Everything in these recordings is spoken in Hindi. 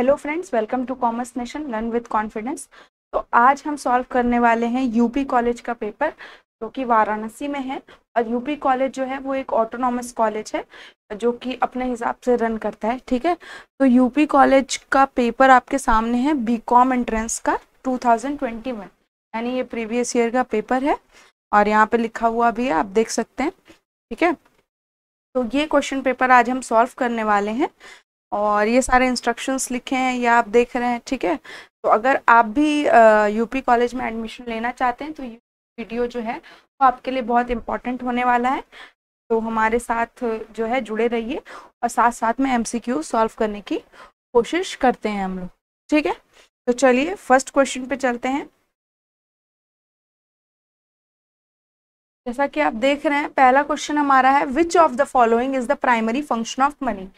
Hello friends welcome to commerce nation learn with confidence तो आज हम सॉल्व करने वाले हैं यूपी कॉलेज का पेपर जो कि वाराणसी में है और यूपी कॉलेज जो है वो एक ऑटोनॉमस कॉलेज है जो कि अपने हिसाब से रन करता है ठीक है तो यूपी कॉलेज का पेपर आपके सामने है बीकॉम एंट्रेंस का 2020 यानी ये प्रीवियस ईयर का पेपर है और यहाँ पर लिखा हुआ भी है आप देख सकते हैं ठीक है तो ये क्वेश्चन पेपर आज हम सॉल्व करने वाले हैं और ये सारे इंस्ट्रक्शंस लिखे हैं ये आप देख रहे हैं ठीक है तो अगर आप भी यूपी कॉलेज में एडमिशन लेना चाहते हैं तो ये वीडियो जो है वो आपके लिए बहुत इम्पॉर्टेंट होने वाला है तो हमारे साथ जो है जुड़े रहिए और साथ साथ में एम सी क्यू सॉल्व करने की कोशिश करते हैं हम लोग ठीक है तो चलिए फर्स्ट क्वेश्चन पे चलते हैं जैसा कि आप देख रहे हैं पहला क्वेश्चन हमारा है which of the following is the primary function of money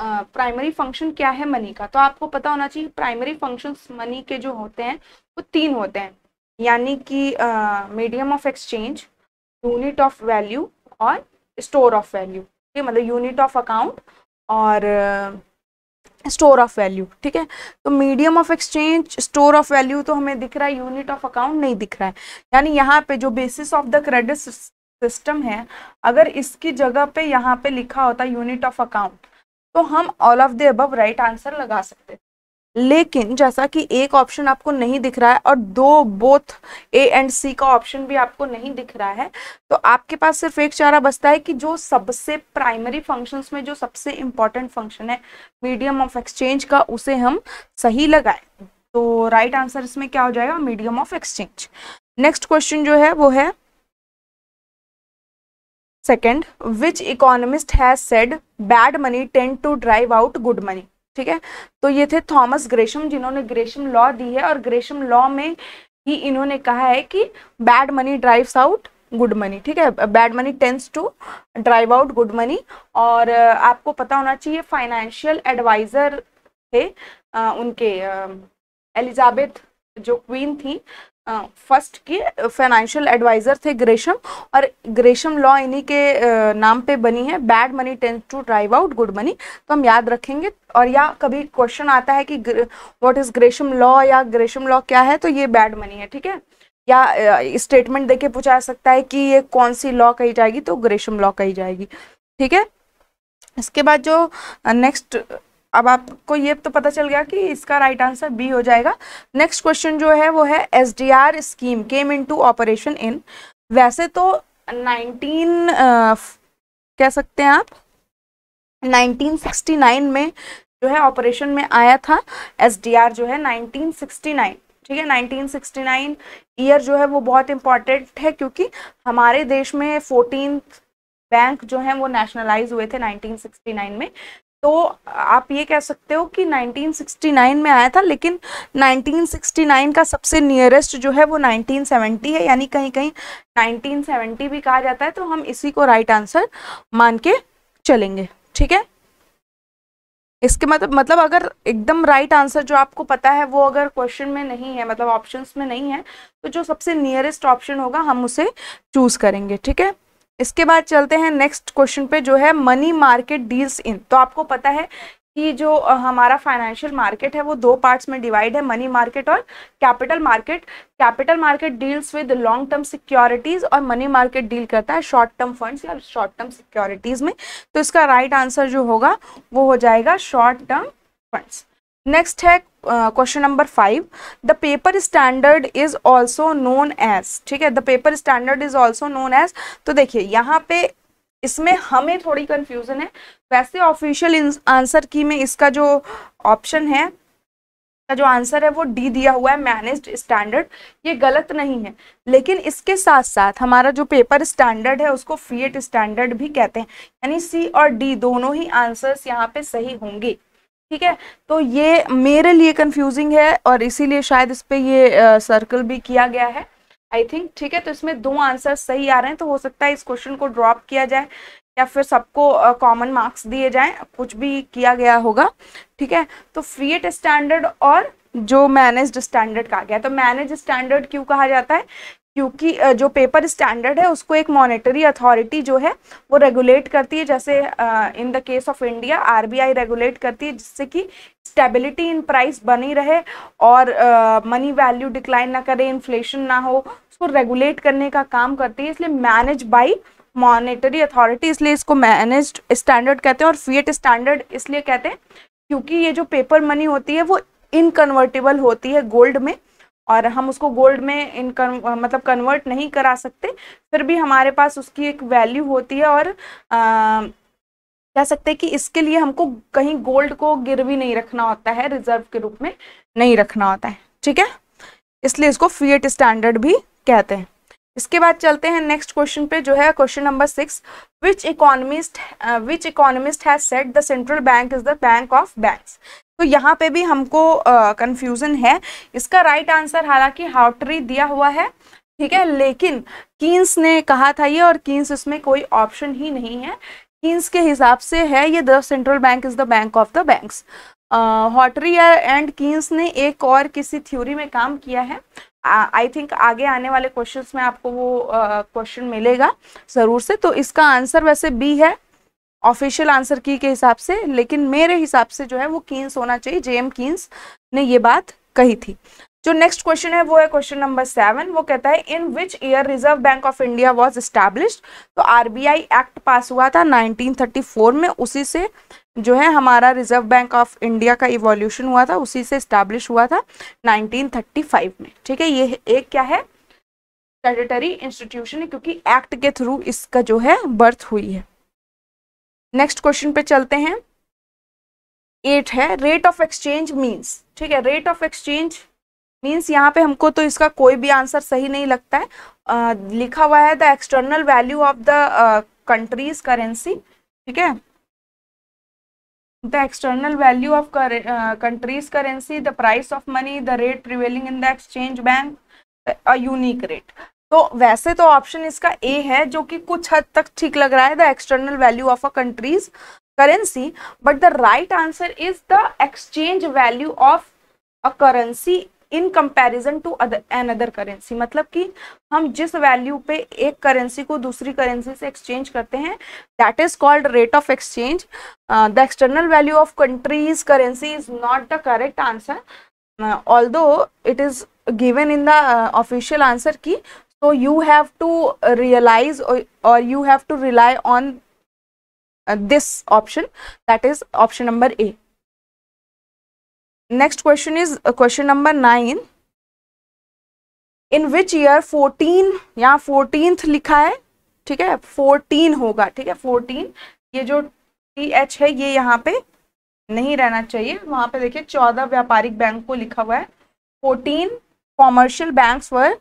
primary function क्या है मनी का तो आपको पता होना चाहिए प्राइमरी फंक्शन मनी के जो होते हैं वो तीन होते हैं यानी कि medium of exchange unit of value और स्टोर ऑफ वैल्यू ठीक है मतलब यूनिट ऑफ अकाउंट और स्टोर ऑफ वैल्यू ठीक है तो medium of exchange store of value तो हमें दिख रहा है यूनिट ऑफ अकाउंट नहीं दिख रहा है यानी यहाँ पे जो basis of the credit system है अगर इसकी जगह पे यहाँ पे लिखा होता यूनिट ऑफ अकाउंट तो हम all of the above right answer लगा सकते हैं लेकिन जैसा कि एक ऑप्शन आपको नहीं दिख रहा है और दो बोथ ए एंड सी का ऑप्शन भी आपको नहीं दिख रहा है तो आपके पास सिर्फ एक चारा बचता है कि जो सबसे प्राइमरी फंक्शंस में जो सबसे इम्पॉर्टेंट फंक्शन है मीडियम ऑफ एक्सचेंज का उसे हम सही लगाएं तो राइट right आंसर इसमें क्या हो जाएगा medium of exchange next question जो है वो है second which economist has said bad money tend to drive out good money ठीक है तो ये थे थॉमस ग्रेशम जिन्होंने ग्रेशम लॉ दी है और ग्रेशम लॉ में ही इन्होंने कहा है कि bad money drives out good money ठीक है bad money tends to drive out good money और uh, आपको पता होना चाहिए फाइनेंशियल एडवाइज़र थे uh, उनके एलिजाबेथ uh, जो क्वीन थी फर्स्ट के फाइनेंशियल एडवाइज़र थे ग्रेशम और ग्रेशम लॉ इन्हीं के नाम पे बनी है bad money tends to drive out good money तो हम याद रखेंगे और या कभी क्वेश्चन आता है कि व्हाट इज़ ग्रेशम लॉ या ग्रेशम लॉ क्या है तो ये बैड मनी है ठीक है या स्टेटमेंट देके पूछा जा सकता है कि ये कौन सी लॉ कही जाएगी तो ग्रेशम लॉ कही जाएगी ठीक है इसके बाद जो नेक्स्ट अब आपको ये तो पता चल गया कि इसका राइट आंसर बी हो जाएगा नेक्स्ट क्वेश्चन जो है वो है S scheme came in operation in वैसे तो नाइनटीन कह सकते हैं आप 1969 में जो है ऑपरेशन में आया था आर जो है 1969 ठीक है 1969 ईयर जो है वो बहुत इम्पॉर्टेंट है क्योंकि हमारे देश में फोर्टीन बैंक जो है वो नेशनलाइज हुए थे 1969 में तो आप ये कह सकते हो कि 1969 में आया था लेकिन 1969 का सबसे नियरेस्ट जो है वो 1970 है यानी कहीं कहीं 1970 भी कहा जाता है तो हम इसी को राइट आंसर मान के चलेंगे ठीक है इसके मतलब मतलब अगर एकदम राइट आंसर जो आपको पता है वो अगर क्वेश्चन में नहीं है मतलब ऑप्शंस में नहीं है तो जो सबसे नियरेस्ट ऑप्शन होगा हम उसे चूज करेंगे ठीक है इसके बाद चलते हैं नेक्स्ट क्वेश्चन पे जो है मनी मार्केट डील्स इन तो आपको पता है कि जो हमारा फाइनेंशियल मार्केट है वो दो पार्ट्स में डिवाइड है मनी मार्केट और capital market capital market deals with long term securities और मनी मार्केट डील करता है शॉर्ट टर्म फंड्स या शॉर्ट टर्म सिक्योरिटीज में तो इसका राइट right आंसर जो होगा वो हो जाएगा शॉर्ट टर्म फंड्स नेक्स्ट है question number five the paper standard is also known as ठीक है the paper standard is also known as तो देखिए यहाँ पे इसमें हमें थोड़ी कंफ्यूजन है वैसे ऑफिशियल आंसर की में इसका जो ऑप्शन है का जो आंसर है वो डी दिया हुआ है मैनेज्ड स्टैंडर्ड ये गलत नहीं है लेकिन इसके साथ साथ हमारा जो पेपर स्टैंडर्ड है उसको फीएट स्टैंडर्ड भी कहते हैं यानी सी और डी दोनों ही आंसर्स यहाँ पे सही होंगे ठीक है तो ये मेरे लिए कंफ्यूजिंग है और इसीलिए शायद इस पर ये सर्कल भी किया गया है आई थिंक ठीक है तो इसमें दो आंसर सही आ रहे हैं तो हो सकता है इस क्वेश्चन को ड्रॉप किया जाए या फिर सबको कॉमन मार्क्स दिए जाएं कुछ भी किया गया होगा ठीक है तो फ्रीएट स्टैंडर्ड और जो मैनेज्ड स्टैंडर्ड कहा गया तो मैनेज स्टैंडर्ड क्यों कहा जाता है क्योंकि जो पेपर स्टैंडर्ड है उसको एक मॉनेटरी अथॉरिटी जो है वो रेगुलेट करती है जैसे in the case of India RBI regulate करती है जिससे कि स्टेबिलिटी इन प्राइस बनी रहे और मनी वैल्यू डिक्लाइन ना करे इन्फ्लेशन ना हो उसको रेगुलेट करने का काम करती है इसलिए मैनेज बाई मॉनेटरी अथॉरिटी इसलिए इसको मैनेज स्टैंडर्ड कहते हैं और फीएट स्टैंडर्ड इसलिए कहते हैं क्योंकि ये जो पेपर मनी होती है वो इनकन्वर्टेबल होती है गोल्ड में और हम उसको गोल्ड में इन कर, मतलब कन्वर्ट नहीं करा सकते फिर भी हमारे पास उसकी एक वैल्यू होती है और कह सकते हैं कि इसके लिए हमको कहीं गोल्ड को गिरवी नहीं रखना होता है रिजर्व के रूप में नहीं रखना होता है ठीक है इसलिए इसको फीएट स्टैंडर्ड भी कहते हैं इसके बाद चलते हैं नेक्स्ट क्वेश्चन पे जो है question number six which economist which economist has said the central bank is the bank of banks तो यहाँ पे भी हमको कंफ्यूजन है इसका राइट आंसर हालांकि हार्टरी दिया हुआ है ठीक है लेकिन किन्स ने कहा था ये और किन्स इसमें कोई ऑप्शन ही नहीं है किन्स के हिसाब से है ये the central bank is the bank of the banks Hawtrey and Keynes ने एक और किसी थ्योरी में काम किया है आई थिंक आगे आने वाले क्वेश्चंस में आपको वो क्वेश्चन uh, मिलेगा ज़रूर से तो इसका आंसर वैसे बी है ऑफिशियल आंसर की के हिसाब से लेकिन मेरे हिसाब से जो है वो कीन्स होना चाहिए जे एम कीन्स ने ये बात कही थी जो नेक्स्ट क्वेश्चन है वो है क्वेश्चन नंबर सेवन वो कहता है in which year reserve bank of India was establish तो आर एक्ट पास हुआ था 1934 में उसी से जो है हमारा रिजर्व बैंक ऑफ इंडिया का इवोल्यूशन हुआ था उसी से स्टैब्लिश हुआ था 1935 में ठीक है ये एक क्या है स्टेटरी इंस्टीट्यूशन है क्योंकि एक्ट के थ्रू इसका जो है बर्थ हुई है नेक्स्ट क्वेश्चन पे चलते हैं एट है रेट ऑफ एक्सचेंज मीन्स ठीक है रेट ऑफ एक्सचेंज मीन्स यहाँ पे हमको तो इसका कोई भी आंसर सही नहीं लगता है आ, लिखा हुआ है the external value of the country's currency ठीक है the external value of country's currency the price of money the rate prevailing in the exchange bank a unique rate तो वैसे तो ऑप्शन इसका ए है जो कि कुछ हद तक ठीक लग रहा है the external value of a country's currency but the right answer is the exchange value of a currency in comparison to an other currency मतलब कि हम जिस वैल्यू पे एक करेंसी को दूसरी करेंसी से एक्सचेंज करते हैं that is called rate of exchange the external value of country's currency is not the correct answer all it is given in the official answer key so you have to realize or, or you have to rely on uh, this option that is option number a next question is uh, question number 9 in which year 14 यहाँ 14th लिखा है ठीक है 14 होगा ठीक है 14 ये जो टी एच है ये यहाँ पे नहीं रहना चाहिए वहाँ पे देखिए 14 व्यापारिक बैंक को लिखा हुआ है 14 कॉमर्शियल बैंक्स वर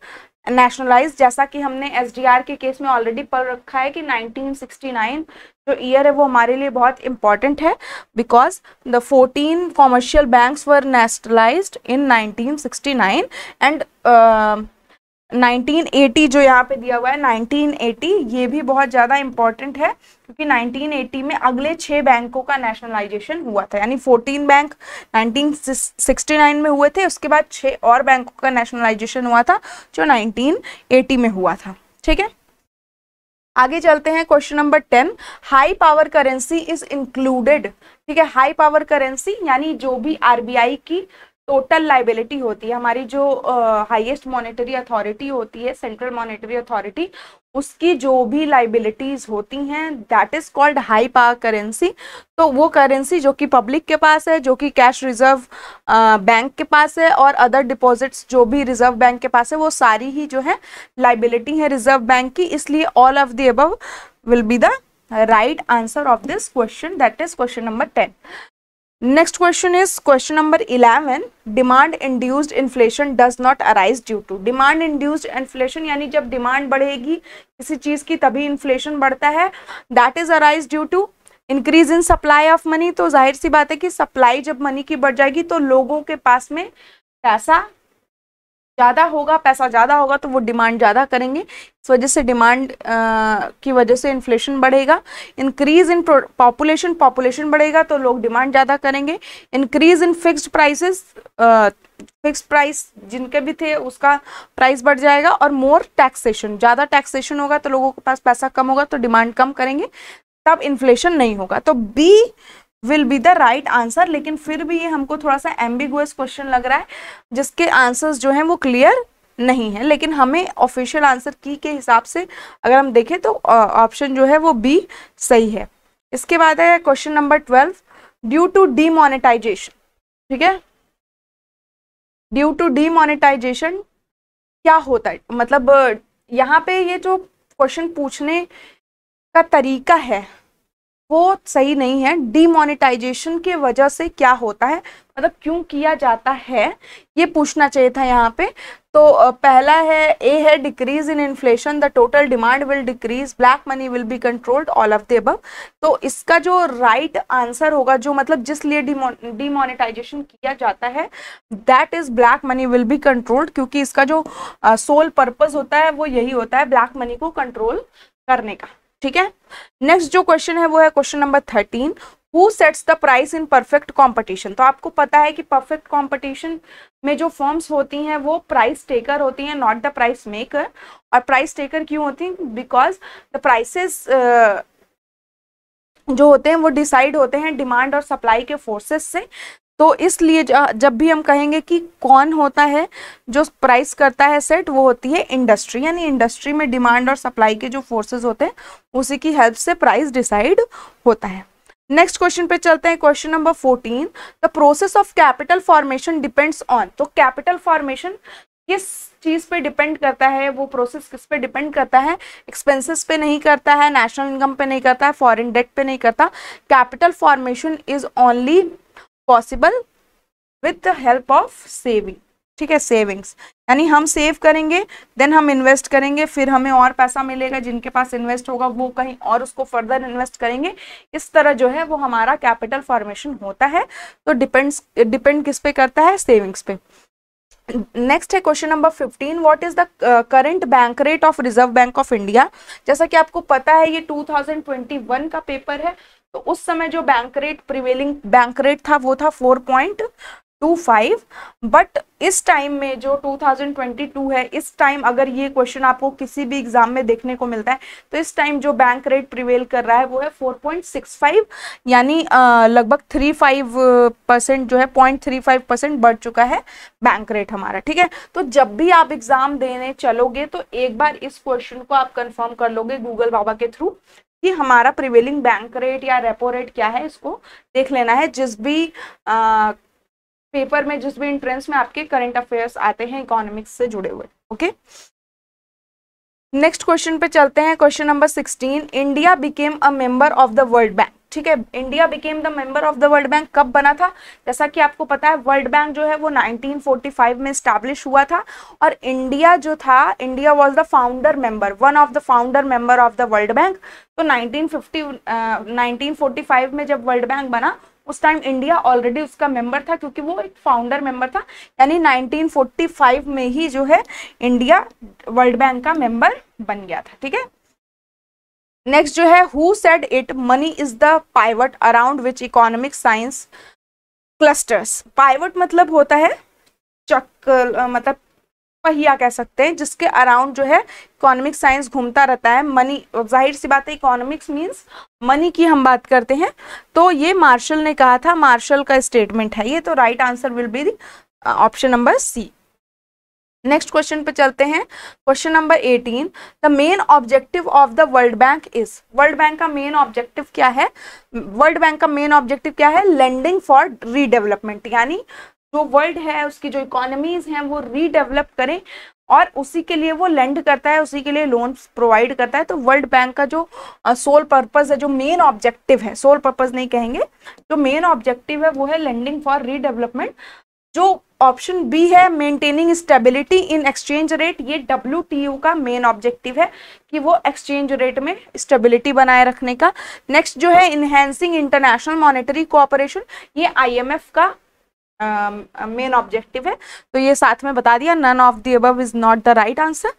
नेशनलाइज जैसा कि हमने आर के केस में ऑलरेडी पढ़ रखा है कि 1969 जो ईयर है वो हमारे लिए बहुत इंपॉर्टेंट है because the 14 commercial banks were nationalised in 1969 and 1980 जो यहाँ पे दिया हुआ है 1980 ये भी बहुत ज़्यादा इंपॉर्टेंट है क्योंकि 1980 में अगले छः बैंकों का नेशनलाइजेशन हुआ था यानी 14 बैंक 1969 में हुए थे उसके बाद छः और बैंकों का नेशनलाइजेशन हुआ था जो 1980 में हुआ था ठीक है आगे चलते हैं question number ten high power currency is included ठीक है हाई पावर करेंसी यानी जो भी आरबीआई की टोटल लाइबिलिटी होती है हमारी जो हाईएस्ट मॉनेटरी अथॉरिटी होती है सेंट्रल मॉनेटरी अथॉरिटी उसकी जो भी लाइबिलिटीज़ होती हैं that is called high power currency तो वो करेंसी जो कि पब्लिक के पास है जो कि कैश रिजर्व बैंक के पास है और अदर डिपॉजिट्स जो भी रिजर्व बैंक के पास है वो सारी ही जो है लाइबिलिटी है रिजर्व बैंक की इसलिए all of the above will be the right answer of this question that is question number ten next question is question number eleven demand induced inflation does not arise due to demand induced inflation यानी जब डिमांड बढ़ेगी किसी चीज की तभी इन्फ्लेशन बढ़ता है that is arise due to increase in supply of money तो जाहिर सी बात है कि सप्लाई जब मनी की बढ़ जाएगी तो लोगों के पास में पैसा ज़्यादा होगा पैसा ज़्यादा होगा तो वो डिमांड ज़्यादा करेंगे इस वजह से डिमांड की वजह से इन्फ्लेशन बढ़ेगा इंक्रीज इन पॉपुलेशन पॉपुलेशन बढ़ेगा तो लोग डिमांड ज़्यादा करेंगे increase in fixed prices fix price जिनके भी थे उसका प्राइस बढ़ जाएगा और मोर टैक्सेशन ज़्यादा टैक्सेशन होगा तो लोगों के पास पैसा कम होगा तो डिमांड कम करेंगे तब इन्फ्लेशन नहीं होगा तो B will be the right answer लेकिन फिर भी ये हमको थोड़ा सा एम्बिगुअस क्वेश्चन लग रहा है जिसके आंसर्स जो हैं वो क्लियर नहीं है लेकिन हमें ऑफिशियल आंसर की के हिसाब से अगर हम देखें तो ऑप्शन जो है वो बी सही है इसके बाद है question number twelve due to demonetisation ठीक है ड्यू टू डीमोनेटाइजेशन क्या होता है मतलब यहाँ पे ये जो क्वेश्चन पूछने का तरीका है वो सही नहीं है डिमोनिटाइजेशन के वजह से क्या होता है मतलब क्यों किया जाता है ये पूछना चाहिए था यहाँ पे तो पहला है ए है decrease in inflation the total demand will decrease black money will be controlled all of the अब तो इसका जो राइट right आंसर होगा जो मतलब जिस लिए डिमोनिटाइजेशन किया जाता है that is black money will be controlled क्योंकि इसका जो सोल uh, पर्पज होता है वो यही होता है ब्लैक मनी को कंट्रोल करने का ठीक है नेक्स्ट जो क्वेश्चन है वो है question number thirteen who sets the price in perfect competition तो आपको पता है कि परफेक्ट कॉम्पिटिशन में जो फॉर्म्स होती हैं वो प्राइस टेकर होती हैं नॉट द प्राइस मेकर और प्राइस टेकर क्यों होती हैं बिकॉज द प्राइसेस जो होते हैं वो डिसाइड होते हैं डिमांड और सप्लाई के फोर्सेस से तो इसलिए जब भी हम कहेंगे कि कौन होता है जो प्राइस करता है सेट वो होती है इंडस्ट्री यानी इंडस्ट्री में डिमांड और सप्लाई के जो फोर्सेज होते हैं उसी की हेल्प से प्राइस डिसाइड होता है नेक्स्ट क्वेश्चन पे चलते हैं question number fourteen the process of capital formation depends on तो कैपिटल फॉर्मेशन किस चीज़ पे डिपेंड करता है वो प्रोसेस किस पे डिपेंड करता है एक्सपेंसेस पे नहीं करता है नेशनल इनकम पे नहीं करता है फॉरेन डेट पे नहीं करता capital formation is only possible with the help of saving ठीक है सेविंग्स यानी हम सेव करेंगे देन हम इन्वेस्ट करेंगे फिर हमें और पैसा मिलेगा जिनके पास इन्वेस्ट होगा वो कहीं और उसको फर्दर इन्वेस्ट करेंगे इस तरह जो है वो हमारा कैपिटल फॉर्मेशन होता है तो डिपेंड्स डिपेंड किस पे करता है सेविंग्स पे नेक्स्ट है question number fifteen what is the current bank rate of reserve bank of India जैसा कि आपको पता है ये 2021 का पेपर है तो उस समय जो bank rate prevailing bank rate था वो था four point two five but इस टाइम में जो 2022 है इस टाइम अगर ये क्वेश्चन आपको किसी भी एग्जाम में देखने को मिलता है तो इस टाइम जो बैंक रेट प्रिवेल कर रहा है वो है 4.65 यानी लगभग 35 परसेंट जो है 0.35 परसेंट बढ़ चुका है बैंक रेट हमारा ठीक है तो जब भी आप एग्जाम देने चलोगे तो एक बार इस क्वेश्चन को आप कन्फर्म कर लोगे गूगल बाबा के थ्रू कि हमारा प्रिवेलिंग बैंक रेट या रेपो रेट क्या है इसको देख लेना है जिस भी आ, पेपर में जिस भी इंट्रेंस में आपके करंट अफेयर्स आते हैं इकोनॉमिक्स से जुड़े हुए ओके नेक्स्ट क्वेश्चन पे चलते हैं question number sixteen India became a member of the world bank ठीक है India became the member of the world bank कब बना था जैसा कि आपको पता है वर्ल्ड बैंक जो है वो 1945 में स्टैब्लिश हुआ था और इंडिया जो था India was the founder member one of the founder member of the world bank तो 1950 uh, 1945 में जब वर्ल्ड बैंक बना उस टाइम इंडिया ऑलरेडी उसका मेंबर था क्योंकि वो एक फाउंडर मेंबर था यानी 1945 में ही जो है इंडिया वर्ल्ड बैंक का मेंबर बन गया था ठीक है नेक्स्ट जो है who said it money is the pivot around which economic science clusters pivot मतलब होता है चक मतलब पहिया कह सकते हैं जिसके अराउंड जो है इकोनॉमिक साइंस घूमता रहता है मनी जाहिर सी बात है इकोनॉमिक्स मींस मनी की हम बात करते हैं तो ये मार्शल ने कहा था मार्शल का स्टेटमेंट है ये तो right answer will be option number C next question पे चलते हैं question number eighteen the main objective of the world bank is world bank का मेन ऑब्जेक्टिव क्या है वर्ल्ड बैंक का मेन ऑब्जेक्टिव क्या है लैंडिंग फॉर रीडेवलपमेंट यानी जो वर्ल्ड है उसकी जो इकोनॉमीज हैं वो रीडेवलप करें और उसी के लिए वो लैंड करता है उसी के लिए लोन प्रोवाइड करता है तो वर्ल्ड बैंक का जो सोल uh, पर्पज है जो मेन ऑब्जेक्टिव है सोल पर्पज नहीं कहेंगे जो मेन ऑब्जेक्टिव है वो है लैंडिंग फॉर रीडेवलपमेंट जो ऑप्शन बी है maintaining stability in exchange rate ये डब्ल्यू का मेन ऑब्जेक्टिव है कि वो एक्सचेंज रेट में स्टेबिलिटी बनाए रखने का नेक्स्ट जो है इन्हेंसिंग इंटरनेशनल मॉनेटरी कोऑपरेशन ये आईएमएफ का मेन uh, ऑब्जेक्टिव है तो ये साथ में बता दिया none of the above is not the right answer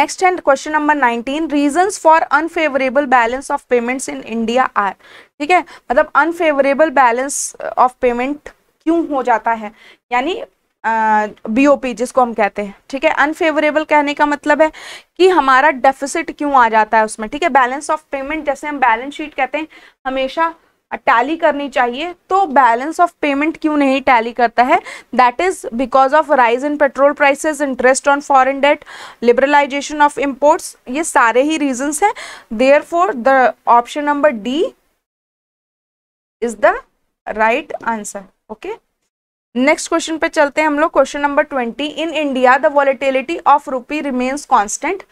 next and question number nineteen reasons for unfavourable balance of payments in India are ठीक है मतलब अनफेवरेबल बैलेंस ऑफ पेमेंट क्यों हो जाता है यानी बीओपी जिसको हम कहते हैं ठीक है अनफेवरेबल कहने का मतलब है कि हमारा डेफिसिट क्यों आ जाता है उसमें ठीक है बैलेंस ऑफ पेमेंट जैसे हम बैलेंस शीट कहते हैं हमेशा टैली करनी चाहिए तो बैलेंस ऑफ पेमेंट क्यों नहीं टैली करता है that is because of rise in petrol prices interest on foreign debt liberalisation of imports ये सारे ही रीजंस हैं there for the option number D is the right answer okay next question पे चलते हैं हम लोग question number twenty in India the volatility of rupee remains constant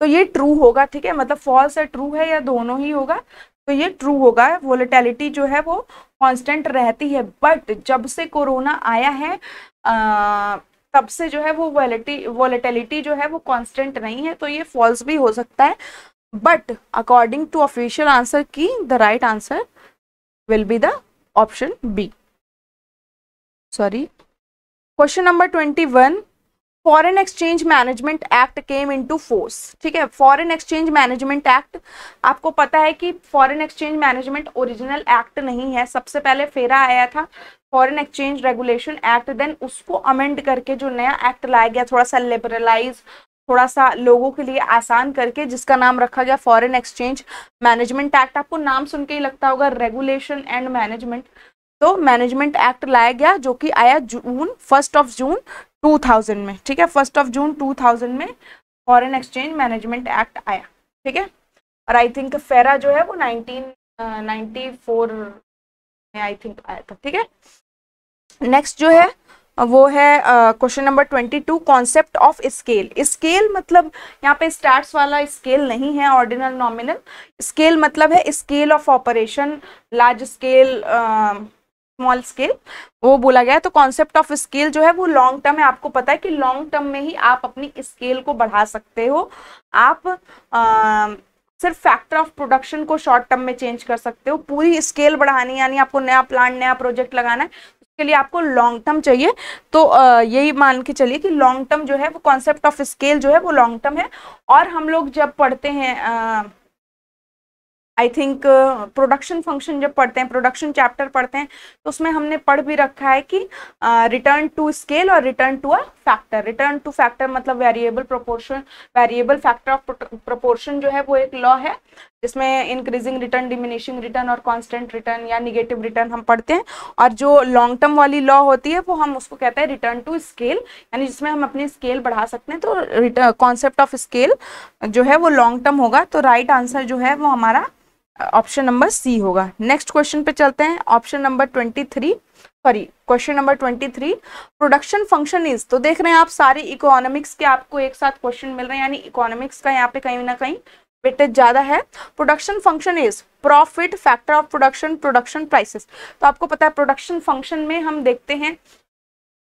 तो ये ट्रू होगा ठीक है मतलब फॉल्स है ट्रू है या दोनों ही होगा तो ये ट्रू होगा वोलेटेलिटी जो है वो कांस्टेंट रहती है बट जब से कोरोना आया है आ, तब से जो है वो वोलेटी वोलेटेलिटी जो है वो कांस्टेंट नहीं है तो ये फॉल्स भी हो सकता है but according to official answer key the right answer will be the option B question number twenty one foreign exchange management act came to force ठीक है फॉरन एक्सचेंज मैनेजमेंट एक्ट आपको पता है कि foreign exchange management original act नहीं है सबसे पहले फेरा आया था foreign exchange regulation act then उसको अमेंड करके जो नया एक्ट लाया गया थोड़ा सा लिबरलाइज थोड़ा सा लोगों के लिए आसान करके जिसका नाम रखा गया फॉरेन एक्सचेंज मैनेजमेंट एक्ट आपको नाम सुन के ही लगता होगा रेगुलेशन एंड मैनेजमेंट तो मैनेजमेंट एक्ट लाया गया जो कि आया जून फर्स्ट ऑफ जून 2000 में ठीक है फर्स्ट ऑफ जून 2000 में फॉरेन एक्सचेंज मैनेजमेंट एक्ट आया ठीक है और आई थिंक फेरा जो है वो 1994 में आई थिंक आया था ठीक है नेक्स्ट जो है वो है question number twenty two concept of scale scale मतलब यहाँ पे स्टार्ट वाला स्केल नहीं है ऑर्डिनल नॉमिनल स्केल मतलब है scale of operation large scale small scale वो बोला गया है तो कॉन्सेप्ट ऑफ स्केल जो है वो लॉन्ग टर्म है आपको पता है कि लॉन्ग टर्म में ही आप अपनी स्केल को बढ़ा सकते हो आप आ, सिर्फ फैक्टर ऑफ प्रोडक्शन को शॉर्ट टर्म में चेंज कर सकते हो पूरी स्केल बढ़ानी यानी आपको नया प्लांट नया प्रोजेक्ट लगाना है उसके लिए आपको लॉन्ग टर्म चाहिए तो आ, यही मान के चलिए कि लॉन्ग टर्म जो है वो कॉन्सेप्ट ऑफ स्केल जो है वो लॉन्ग टर्म है और हम लोग जब पढ़ते हैं ah, I think production function जब पढ़ते हैं प्रोडक्शन चैप्टर पढ़ते हैं तो उसमें हमने पढ़ भी रखा है कि रिटर्न टू स्केल और return to a factor return to factor मतलब variable proportion variable factor of proportion जो है वो एक लॉ है जिसमें इंक्रीजिंग रिटर्न डिमिनिशिंग रिटर्न और कॉन्स्टेंट रिटर्न या निगेटिव रिटर्न हम पढ़ते हैं और जो लॉन्ग टर्म वाली लॉ होती है वो हम उसको कहते हैं रिटर्न टू स्केल यानी जिसमें हम अपनी स्केल बढ़ा सकते हैं तो कॉन्सेप्ट ऑफ स्केल जो है वो लॉन्ग टर्म होगा तो राइट right आंसर जो है वो हमारा ऑप्शन नंबर सी होगा नेक्स्ट क्वेश्चन पे चलते हैं option number twenty three sorry question number twenty three production function is तो देख रहे हैं आप सारे इकोनॉमिक्स के आपको एक साथ क्वेश्चन मिल रहे हैं यानी इकोनॉमिक्स का यहाँ पे कहीं ना कहीं वेटेज ज़्यादा है production function is profit factor of production production prices तो आपको पता है प्रोडक्शन फंक्शन में हम देखते हैं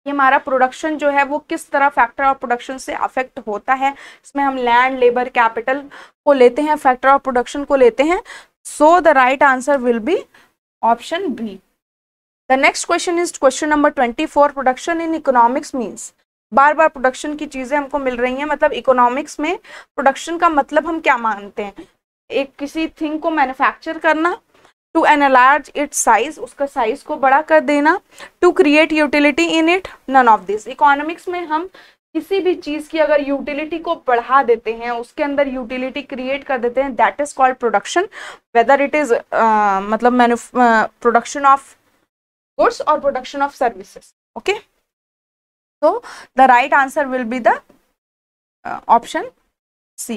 कि हमारा प्रोडक्शन जो है वो किस तरह फैक्टर ऑफ प्रोडक्शन से अफेक्ट होता है इसमें हम लैंड लेबर कैपिटल को लेते हैं फैक्टर ऑफ प्रोडक्शन को लेते हैं So the right answer will be option B. The next question is question number 24 production in economics means बार बार प्रोडक्शन की चीज़ें हमको मिल रही हैं मतलब इकोनॉमिक्स में प्रोडक्शन का मतलब हम क्या मानते हैं एक किसी थिंग को मैन्युफैक्चर करना टू एनालार्ज इट्स साइज उसका साइज को बड़ा कर देना to create utility in it none of this economics में हम किसी भी चीज की अगर यूटिलिटी को बढ़ा देते हैं उसके अंदर यूटिलिटी क्रिएट कर देते हैं that is called production whether it is मतलब प्रोडक्शन ऑफ गुड्स और production of services okay so the right answer will be the option C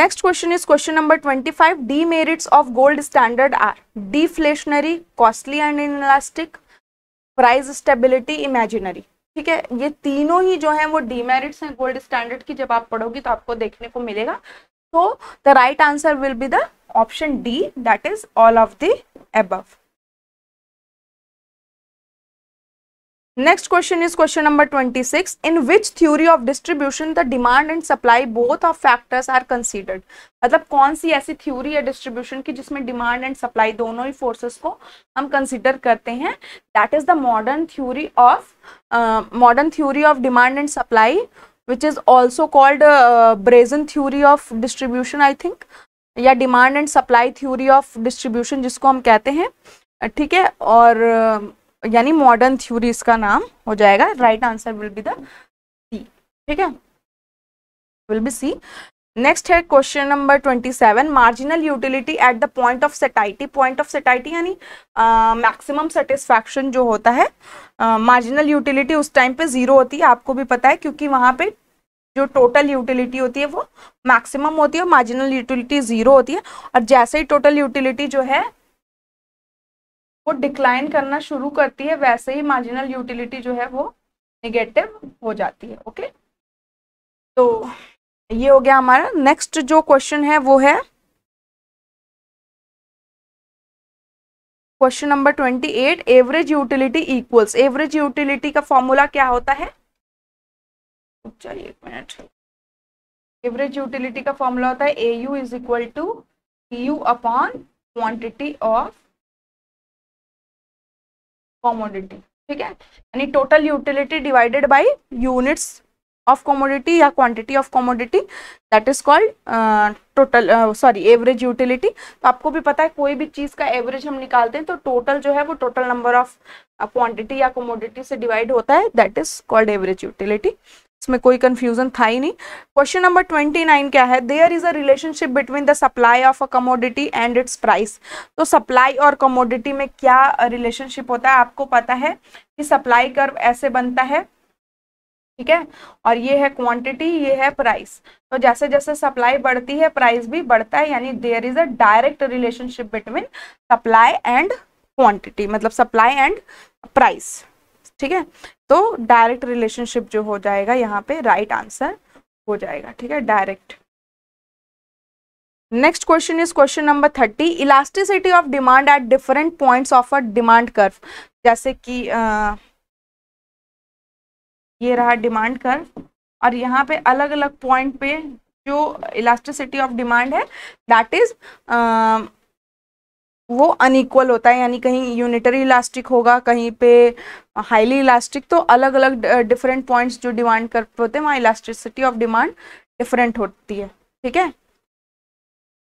next question is question number twenty five demerits of gold standard are deflationary costly and inelastic price stability imaginary ठीक है ये तीनों ही जो है वो डीमेरिट्स हैं गोल्ड स्टैंडर्ड की जब आप पढ़ोगी तो आपको देखने को मिलेगा तो the right answer will be the option D that is all of the above question is question number twenty 26. In which theory of distribution the demand and supply both of factors are considered मतलब कौन सी ऐसी थ्योरी है डिस्ट्रीब्यूशन की जिसमें डिमांड एंड सप्लाई दोनों ही फोर्सेस को हम कंसिडर करते हैं that is the modern theory of modern theory of demand and supply which is also called brazen theory of distribution I think या demand and supply theory of distribution जिसको हम कहते हैं ठीक है और uh, यानी मॉडर्न थ्योरी इसका नाम हो जाएगा right answer will be the C ठीक है विल बी सी नेक्स्ट है question number twenty seven marginal utility at the point of satiety point of satiety यानी मैक्सिमम सेटिस्फैक्शन जो होता है मार्जिनल यूटिलिटी उस टाइम पे जीरो होती है आपको भी पता है क्योंकि वहाँ पे जो टोटल यूटिलिटी होती है वो मैक्सिमम होती है मार्जिनल यूटिलिटी जीरो होती है और जैसे ही टोटल यूटिलिटी जो है वो डिक्लाइन करना शुरू करती है वैसे ही मार्जिनल यूटिलिटी जो है वो निगेटिव हो जाती है ओके तो ये हो गया हमारा नेक्स्ट जो क्वेश्चन है वो है question number twenty eight average utility equals average utility का फॉर्मूला क्या होता है चलिए अच्छा, एक मिनट एवरेज यूटिलिटी का फॉर्मूला होता है A U is equal to U upon quantity of commodity ठीक है यानी total utility divided by units of commodity या quantity of commodity that is called total sorry average utility तो आपको भी पता है कोई भी चीज़ का एवरेज हम निकालते हैं तो टोटल जो है वो टोटल नंबर ऑफ क्वांटिटी या कॉमोडिटी से डिवाइड होता है that is called average utility इसमें कोई कंफ्यूजन था ही नहीं क्वेश्चन नंबर ट्वेंटी नाइन क्या है there is a relationship between the supply of a commodity and its price तो सप्लाई और कमोडिटी में क्या रिलेशनशिप होता है आपको पता है कि सप्लाई कर्व ऐसे बनता है ठीक है और ये है क्वांटिटी ये है प्राइस तो जैसे जैसे सप्लाई बढ़ती है प्राइस भी बढ़ता है यानी there is a direct relationship between supply and quantity मतलब सप्लाई एंड प्राइस ठीक है तो डायरेक्ट रिलेशनशिप जो हो जाएगा यहाँ पे राइट right आंसर हो जाएगा ठीक है direct next question is question number thirty elasticity of demand at different points of a demand curve जैसे कि आ, ये रहा डिमांड कर्व और यहाँ पे अलग अलग पॉइंट पे जो इलास्टिसिटी ऑफ डिमांड है दैट इज वो अनइक्वल होता है यानी कहीं यूनिटरी इलास्टिक होगा कहीं पे हाईली इलास्टिक तो अलग अलग डिफरेंट पॉइंट्स जो डिमांड कर होते हैं वहाँ इलास्टिसिटी ऑफ डिमांड डिफरेंट होती है ठीक है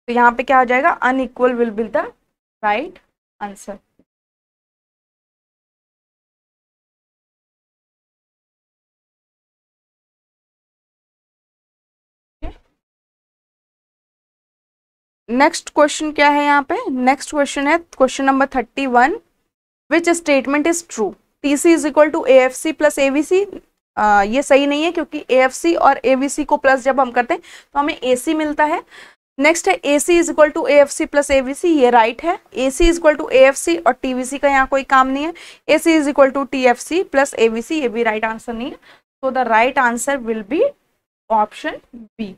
तो यहाँ पे क्या हो जाएगा unequal will be the right answer next question क्या है यहाँ पे नेक्स्ट क्वेश्चन है question number thirty one which statement is true T C is equal to A F C plus A V C ये सही नहीं है क्योंकि ए एफ सी और ए वी सी को प्लस जब हम करते हैं तो हमें ए सी मिलता है नेक्स्ट है A C is equal to A F C plus A V C ये राइट है A C is equal to A F C और टी वी सी का यहाँ कोई काम नहीं है A C is equal to T F C plus A V C ये भी राइट आंसर नहीं है so the right answer will be option B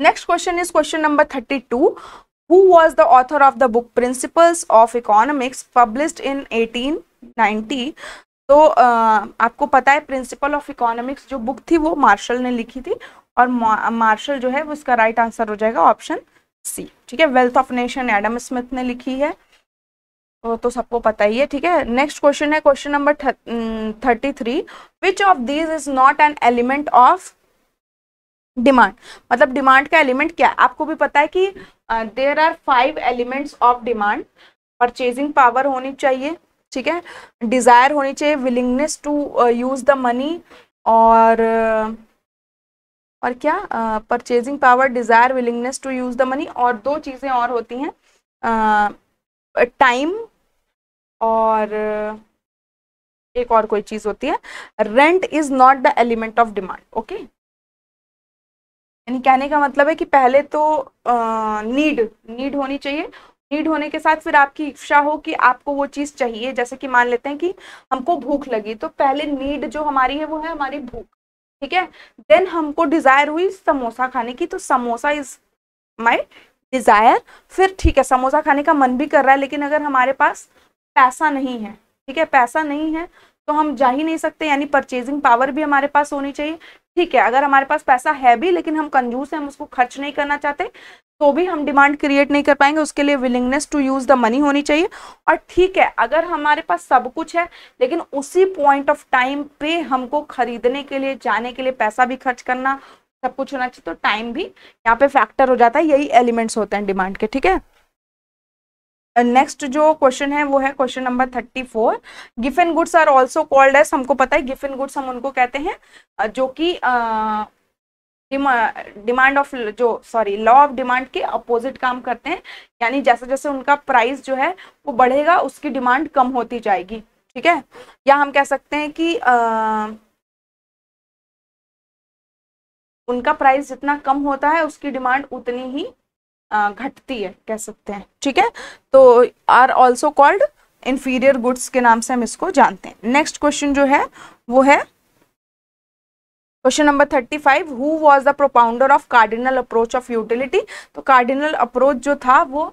next question is question number thirty two who was the author of the book of of economics in eighteen ninety तो uh, आपको पता है प्रिंसिपल ऑफ इकोनॉमिक्स जो बुक थी वो मार्शल ने लिखी थी और मार्शल जो है वो इसका राइट आंसर हो जाएगा ऑप्शन सी ठीक है wealth of nation Adam Smith ने लिखी है तो, तो सबको पता ही है ठीक है नेक्स्ट क्वेश्चन है question number thirty three which of these is not an element of demand मतलब डिमांड का एलिमेंट क्या आपको भी पता है कि there are five elements of demand purchasing power होनी चाहिए ठीक है डिज़ायर होनी चाहिए willingness to use the money और और क्या purchasing power desire willingness to use the money और दो चीज़ें और होती हैं टाइम और एक और कोई चीज़ होती है rent is not the element of demand okay यानी कहने का मतलब है कि पहले तो नीड नीड होनी चाहिए नीड होने के साथ फिर आपकी इच्छा हो कि आपको वो चीज़ चाहिए जैसे कि मान लेते हैं कि हमको भूख लगी तो पहले नीड जो हमारी है वो है हमारी भूख ठीक है देन हमको डिज़ायर हुई समोसा खाने की तो समोसा इज माई डिज़ायर फिर ठीक है समोसा खाने का मन भी कर रहा है लेकिन अगर हमारे पास पैसा नहीं है ठीक है पैसा नहीं है तो हम जा ही नहीं सकते यानी परचेजिंग पावर भी हमारे पास होनी चाहिए ठीक है अगर हमारे पास पैसा है भी लेकिन हम कंजूस हैं हम उसको खर्च नहीं करना चाहते तो भी हम डिमांड क्रिएट नहीं कर पाएंगे उसके लिए willingness to use the money होनी चाहिए और ठीक है अगर हमारे पास सब कुछ है लेकिन उसी पॉइंट ऑफ टाइम पे हमको खरीदने के लिए जाने के लिए पैसा भी खर्च करना सब कुछ होना चाहिए तो टाइम भी यहाँ पे फैक्टर हो जाता है यही एलिमेंट्स होते हैं डिमांड के ठीक है नेक्स्ट uh, जो क्वेश्चन है वो है question number thirty four Giffen goods are also called as हमको पता है गिफिन गुड्स हम उनको कहते हैं uh, जो कि डिमांड uh, ऑफ जो सॉरी लॉ ऑफ डिमांड के अपोजिट काम करते हैं यानी जैसे जैसे उनका प्राइस जो है वो बढ़ेगा उसकी डिमांड कम होती जाएगी ठीक है या हम कह सकते हैं कि आ, उनका प्राइस जितना कम होता है उसकी डिमांड उतनी ही घटती है कह सकते हैं ठीक है तो are also called inferior goods के नाम से हम इसको जानते हैं नेक्स्ट क्वेश्चन जो है वो है question number thirty five who was the propounder of cardinal approach of utility तो कार्डिनल अप्रोच जो था वो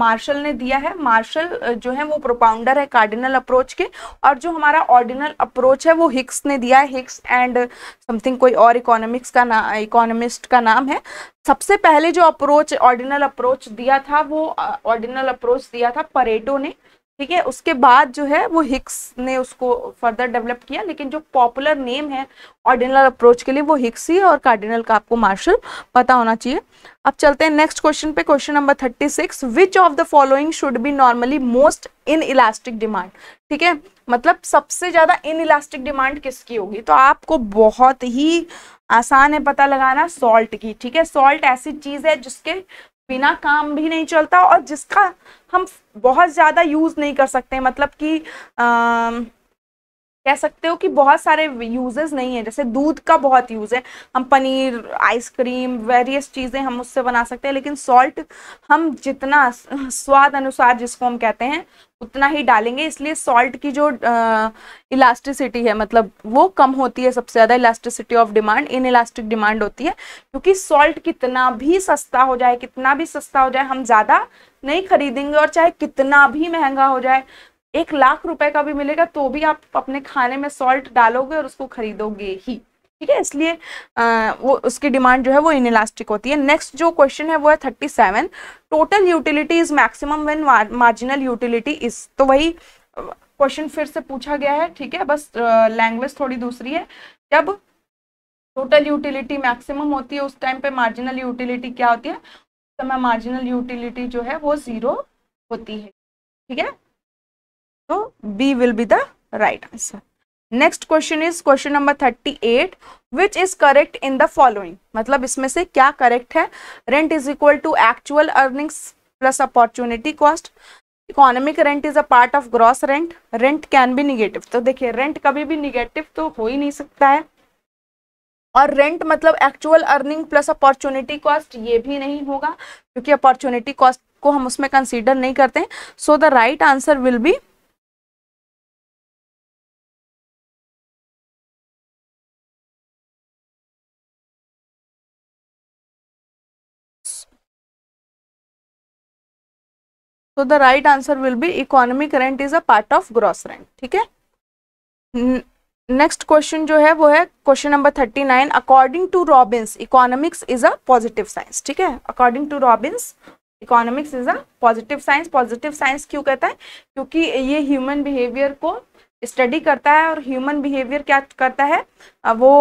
मार्शल uh, ने दिया है मार्शल जो है वो प्रोपाउंडर है कार्डिनल अप्रोच के और जो हमारा ऑर्डिनल अप्रोच है वो हिक्स ने दिया है हिक्स एंड समथिंग कोई और इकोनॉमिक्स का ना इकोनॉमिस्ट का नाम है सबसे पहले जो अप्रोच ऑर्डिनल अप्रोच दिया था वो ऑर्डिनल अप्रोच दिया था परेटो ने ठीक है उसके बाद जो है वो हिक्स ने उसको फर्दर डेवलप किया लेकिन जो पॉपुलर नेम है ऑर्डिनल अप्रोच के लिए वो हिक्स ही और कार्डिनल का आपको मार्शल पता होना चाहिए अब चलते हैं नेक्स्ट क्वेश्चन पे question number thirty six which of the following should be normally most inelastic demand ठीक है मतलब सबसे ज़्यादा इन इलास्टिक डिमांड किसकी होगी तो आपको बहुत ही आसान है पता लगाना सॉल्ट की ठीक है सॉल्ट ऐसी चीज़ है जिसके बिना काम भी नहीं चलता और जिसका हम बहुत ज़्यादा यूज़ नहीं कर सकते मतलब कि कह सकते हो कि बहुत सारे यूजेस नहीं है जैसे दूध का बहुत यूज़ है हम पनीर आइसक्रीम वेरियस चीज़ें हम उससे बना सकते हैं लेकिन सॉल्ट हम जितना स्वाद अनुसार जिसको हम कहते हैं उतना ही डालेंगे इसलिए सॉल्ट की जो इलास्टिसिटी है मतलब वो कम होती है सबसे ज़्यादा elasticity of demand inelastic demand होती है क्योंकि सॉल्ट कितना भी सस्ता हो जाए कितना भी सस्ता हो जाए हम ज़्यादा नहीं खरीदेंगे और चाहे कितना भी महंगा हो जाए एक लाख रुपए का भी मिलेगा तो भी आप अपने खाने में सॉल्ट डालोगे और उसको खरीदोगे ही ठीक है इसलिए वो उसकी डिमांड जो है वो इनलास्टिक होती है नेक्स्ट जो क्वेश्चन है वो है thirty seven total utility is maximum when marginal utility is तो वही क्वेश्चन फिर से पूछा गया है ठीक है बस लैंग्वेज थोड़ी दूसरी है जब टोटल यूटिलिटी मैक्सिमम होती है उस टाइम पे मार्जिनल यूटिलिटी क्या होती है उस समय मार्जिनल यूटिलिटी जो है वो जीरो होती है ठीक है तो B will be the right answer next question is question number thirty eight which is correct in the following मतलब इसमें से क्या करेक्ट है rent is equal to actual earnings plus opportunity cost economic rent is a part of gross rent rent can be negative तो देखिए रेंट कभी भी निगेटिव तो हो ही नहीं सकता है और रेंट मतलब actual earning plus opportunity cost ये भी नहीं होगा क्योंकि अपॉर्चुनिटी कॉस्ट को हम उसमें कंसिडर नहीं करते so the right answer will be so the right answer will be economic rent is a part of gross rent ठीक है नेक्स्ट क्वेश्चन जो है वो है question number thirty nine according to Robbins economics is a positive science ठीक है according to Robbins economics is a positive science positive science क्यों कहता है क्योंकि ये ह्यूमन बिहेवियर को स्टडी करता है और ह्यूमन बिहेवियर क्या करता है वो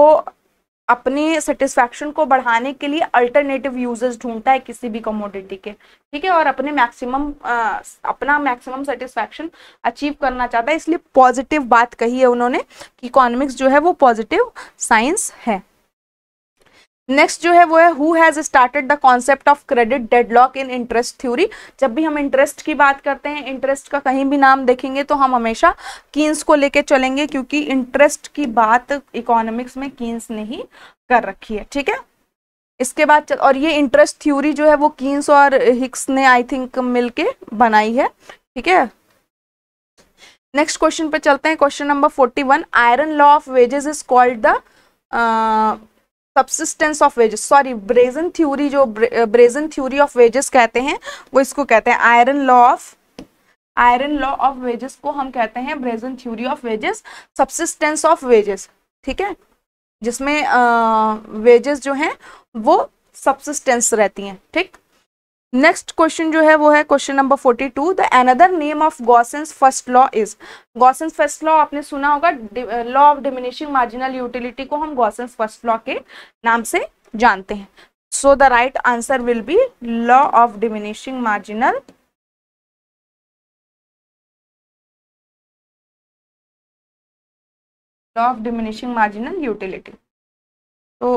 अपने सेटिस्फैक्शन को बढ़ाने के लिए अल्टरनेटिव यूजेस ढूंढता है किसी भी कमोडिटी के ठीक है और अपने मैक्सिमम अपना मैक्सिमम सेटिस्फैक्शन अचीव करना चाहता है इसलिए पॉजिटिव बात कही है उन्होंने कि इकोनॉमिक्स जो है वो पॉजिटिव साइंस है नेक्स्ट जो है वो है who has started the concept of credit deadlock in interest theory जब भी हम इंटरेस्ट की बात करते हैं इंटरेस्ट का कहीं भी नाम देखेंगे तो हम हमेशा कीन्स को लेके चलेंगे क्योंकि इंटरेस्ट की बात इकोनॉमिक्स में कीन्स ने ही कर रखी है ठीक है इसके बाद चल, और ये इंटरेस्ट थ्योरी जो है वो कीन्स और हिक्स ने आई थिंक मिलके बनाई है ठीक है नेक्स्ट क्वेश्चन पे चलते हैं question number forty one iron law of wages is called the subsistence of wages sorry brazen theory जो ब्रेजन थ्योरी ऑफ वेजेस कहते हैं वो इसको कहते हैं iron law of iron law of wages को हम कहते हैं brazen theory of wages subsistence of wages ठीक है जिसमें वेजेस uh, जो हैं वो सब्सिस्टेंस रहती हैं ठीक नेक्स्ट क्वेश्चन जो है वो है question number forty two the another name of Gossen's first law is Gossen's first law आपने सुना होगा law of diminishing marginal utility को हम गॉसेंस फर्स्ट लॉ के नाम से जानते हैं so the right answer will be law of diminishing marginal law of diminishing marginal utility तो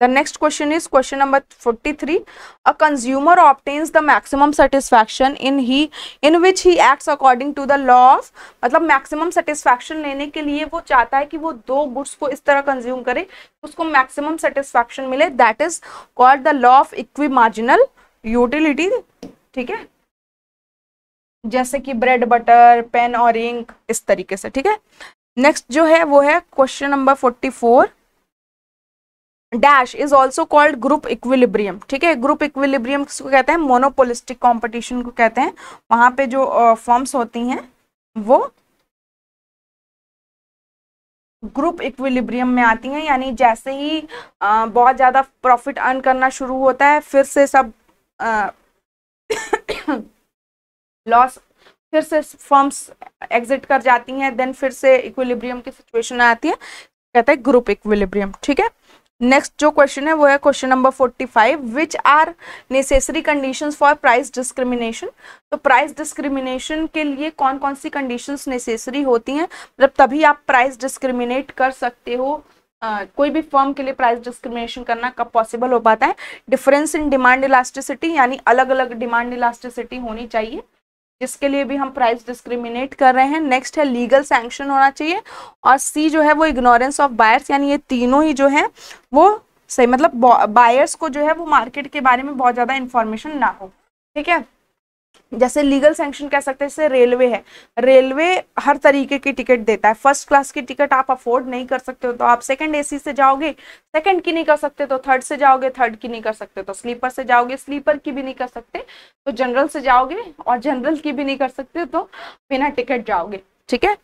the next question is question number 43 a consumer obtains the maximum satisfaction in he in which he acts according to the law of मतलब maximum satisfaction लेने के लिए वो चाहता है कि वो दो गुड्स को इस तरह consume करे उसको maximum satisfaction मिले that is called the law of equimarginal utility ठीक है जैसे कि ब्रेड बटर पेन और इंक इस तरीके से ठीक है नेक्स्ट जो है वो है question number forty four dash is also called group equilibrium ठीक है ग्रुप इक्विलिब्रियम किसको कहते हैं मोनोपोलिस्टिक कॉम्पिटिशन को कहते हैं वहां पे जो फॉर्म्स uh, होती हैं वो ग्रुप इक्विलिब्रियम में आती हैं यानी जैसे ही आ, uh, बहुत ज़्यादा प्रॉफिट अर्न करना शुरू होता है फिर से सब लॉस uh, फिर से फर्म्स एग्जिट कर जाती हैं देन फिर से इक्विलिब्रियम की सिचुएशन आती है कहते हैं ग्रुप इक्विलिब्रियम ठीक है नेक्स्ट जो क्वेश्चन है वो है question number forty five which are necessary conditions for price discrimination तो प्राइस डिस्क्रिमिनेशन के लिए कौन कौन सी कंडीशंस नेसेसरी होती हैं मतलब तभी आप प्राइस डिस्क्रिमिनेट कर सकते हो Uh, कोई भी फर्म के लिए प्राइस डिस्क्रिमिनेशन करना कब पॉसिबल हो पाता है डिफरेंस इन डिमांड इलास्टिसिटी यानी अलग अलग डिमांड इलास्टिसिटी होनी चाहिए जिसके लिए भी हम प्राइस डिस्क्रिमिनेट कर रहे हैं नेक्स्ट है लीगल सैंक्शन होना चाहिए और सी जो है वो इग्नोरेंस ऑफ बायर्स यानी ये तीनों ही जो है वो सही मतलब बायर्स को जो है वो मार्केट के बारे में बहुत ज़्यादा इन्फॉर्मेशन ना हो ठीक है जैसे लीगल सेंक्शन कह सकते हैं जैसे रेलवे है रेलवे हर तरीके की टिकट देता है फर्स्ट क्लास की टिकट आप अफोर्ड नहीं कर सकते हो तो आप सेकंड एसी से जाओगे सेकंड की नहीं कर सकते तो थर्ड से जाओगे थर्ड की नहीं कर सकते तो स्लीपर से जाओगे स्लीपर की भी नहीं कर सकते तो जनरल से जाओगे और जनरल की भी नहीं कर सकते तो बिना टिकट जाओगे ठीक है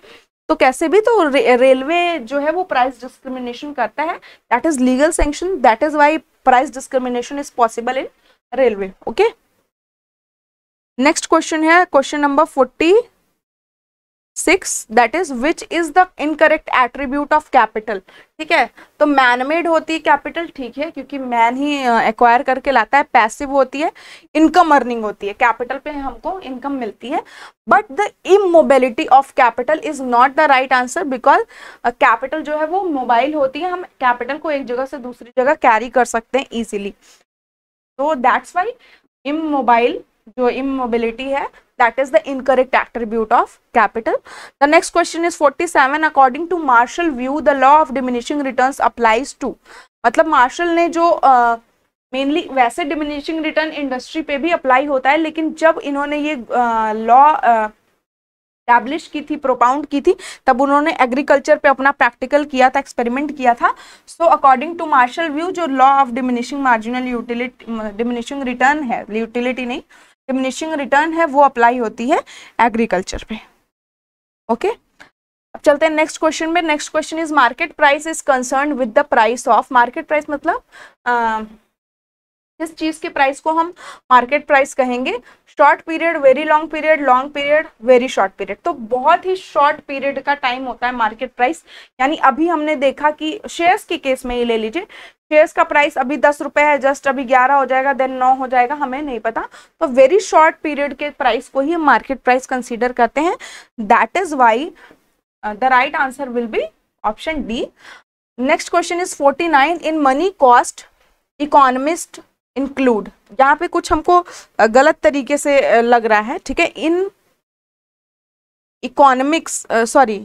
तो कैसे भी तो रे, रेलवे जो है वो प्राइस डिस्क्रिमिनेशन करता है that is legal sanction that is why price discrimination is possible in railway okay next question है question number forty six that is which is the incorrect attribute of capital ठीक है तो मैनमेड होती है कैपिटल ठीक है क्योंकि मैन ही एक्वायर करके लाता है पैसिव होती है इनकम अर्निंग होती है कैपिटल पे हमको इनकम मिलती है but the immobility of capital is not the right answer because capital जो है वो मोबाइल होती है हम कैपिटल को एक जगह से दूसरी जगह कैरी कर सकते हैं ईजिली तो दैट्स वाई इमोबाइल जो इमोबिलिटी है that is the incorrect attribute of capital the next question is 47 according to Marshall view the law of diminishing return applies to मतलब मार्शल ने जो मेनली uh, वैसे डिमिनिशिंग रिटर्न इंडस्ट्री पे भी अप्लाई होता है लेकिन जब इन्होंने ये लॉ uh, की थी प्रोपाउंड की थी तब उन्होंने एग्रीकल्चर पे अपना प्रैक्टिकल किया था एक्सपेरिमेंट किया था so according to Marshall view जो law of diminishing marginal utility diminishing return है यूटिलिटी नहीं डिमिनिशिंग रिटर्न है वो अप्लाई होती है एग्रीकल्चर पे ओके अब चलते हैं नेक्स्ट क्वेश्चन में next question is market price is concern with the price of market price मतलब किस चीज के प्राइस को हम मार्केट प्राइस कहेंगे short period very long period long period very short period तो बहुत ही शॉर्ट पीरियड का टाइम होता है मार्केट प्राइस यानी अभी हमने देखा कि शेयर्स के केस में ही ले लीजिए शेयर्स का प्राइस अभी दस रुपए है जस्ट अभी ग्यारह हो जाएगा देन नौ हो जाएगा हमें नहीं पता तो वेरी शॉर्ट पीरियड के प्राइस को ही मार्केट प्राइस कंसिडर करते हैं that is why the right answer will be option D next question is forty nine in money cost economist include यहाँ पे कुछ हमको uh, गलत तरीके से uh, लग रहा है ठीक है in economics sorry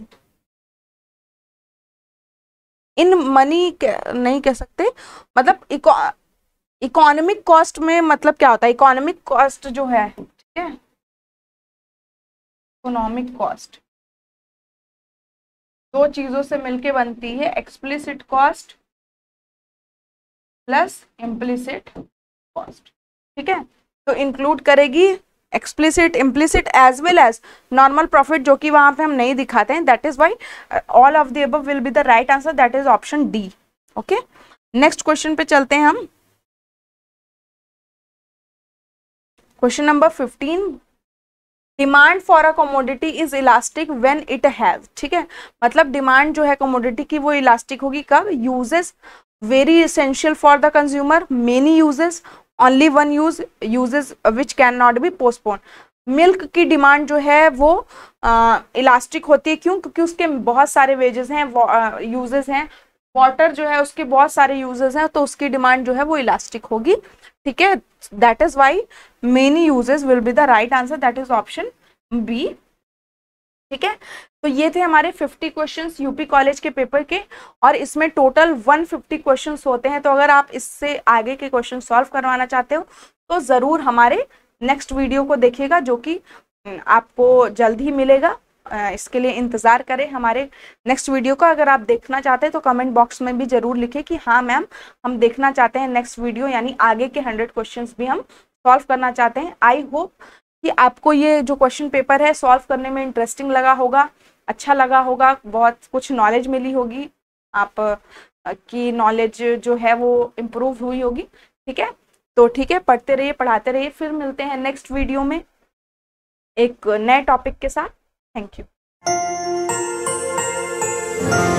in money नहीं कह सकते मतलब इकोनॉमिक कॉस्ट में मतलब क्या होता है इकोनॉमिक कॉस्ट जो है ठीक है इकोनॉमिक कॉस्ट दो चीजों से मिलके बनती है explicit cost plus implicit cost ठीक है तो इंक्लूड करेगी explicit implicit as well as normal profit जो कि वहां पे हम नहीं दिखाते हैं that is why all of the above will be the right answer that is option D okay next question पे चलते हैं हम question number fifteen demand for a commodity is elastic when it have ठीक है मतलब डिमांड जो है कमोडिटी की वो इलास्टिक होगी कब uses very essential for the consumer many uses only one use uses which can not be postpone milk की डिमांड जो है वो इलास्टिक होती है क्यों क्योंकि उसके बहुत सारे वेजेस हैं यूजेस हैं वाटर जो है उसके बहुत सारे यूजेस हैं तो उसकी डिमांड जो है वो इलास्टिक होगी ठीक है that is why many uses will be the right answer that is option B ठीक है तो ये थे हमारे 50 क्वेश्चंस यूपी कॉलेज के पेपर के और इसमें टोटल 150 क्वेश्चंस होते हैं तो अगर आप इससे आगे के क्वेश्चन सॉल्व करवाना चाहते हो तो ज़रूर हमारे नेक्स्ट वीडियो को देखिएगा जो कि हम्म, आपको जल्द ही मिलेगा इसके लिए इंतज़ार करें हमारे नेक्स्ट वीडियो का अगर आप देखना चाहते हैं तो कमेंट बॉक्स में भी ज़रूर लिखें कि हाँ मैम हम देखना चाहते हैं नेक्स्ट वीडियो यानी आगे के हंड्रेड क्वेश्चन भी हम सॉल्व करना चाहते हैं आई होप कि आपको ये जो क्वेश्चन पेपर है सॉल्व करने में इंटरेस्टिंग लगा होगा अच्छा लगा होगा बहुत कुछ नॉलेज मिली होगी आप की नॉलेज जो है वो इम्प्रूव हुई होगी ठीक है तो ठीक है पढ़ते रहिए पढ़ाते रहिए फिर मिलते हैं नेक्स्ट वीडियो में एक नए टॉपिक के साथ थैंक यू